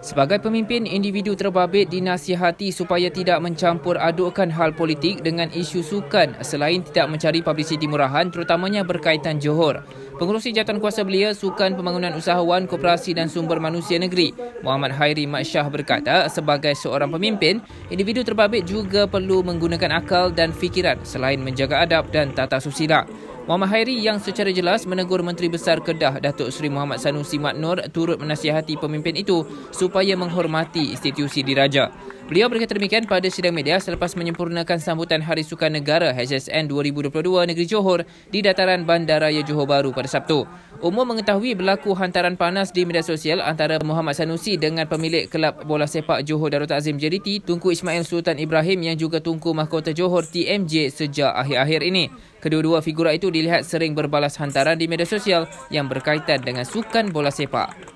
Sebagai pemimpin, individu terbabit dinasihati supaya tidak mencampur adukkan hal politik dengan isu sukan selain tidak mencari publisiti murahan terutamanya berkaitan Johor. Pengurusi jawatan kuasa belia Sukan Pembangunan Usahawan, Koperasi dan Sumber Manusia Negeri, Muhammad Hairi Maksyah berkata, sebagai seorang pemimpin, individu terbabit juga perlu menggunakan akal dan fikiran selain menjaga adab dan tata susila. Muhammad Hairi yang secara jelas menegur Menteri Besar Kedah Datuk Seri Muhammad Sanusi Mat Nur turut menasihati pemimpin itu supaya menghormati institusi diraja. Beliau berkata demikian pada sidang media selepas menyempurnakan sambutan Hari Sukan Negara HSN 2022 Negeri Johor di dataran Bandaraya Johor Bahru pada Sabtu. Umum mengetahui berlaku hantaran panas di media sosial antara Muhammad Sanusi dengan pemilik kelab bola sepak Johor Darul Ta'zim JDT, Tunku Ismail Sultan Ibrahim yang juga Tunku Mahkota Johor TMJ sejak akhir-akhir ini. Kedua-dua figura itu dilihat sering berbalas hantaran di media sosial yang berkaitan dengan sukan bola sepak.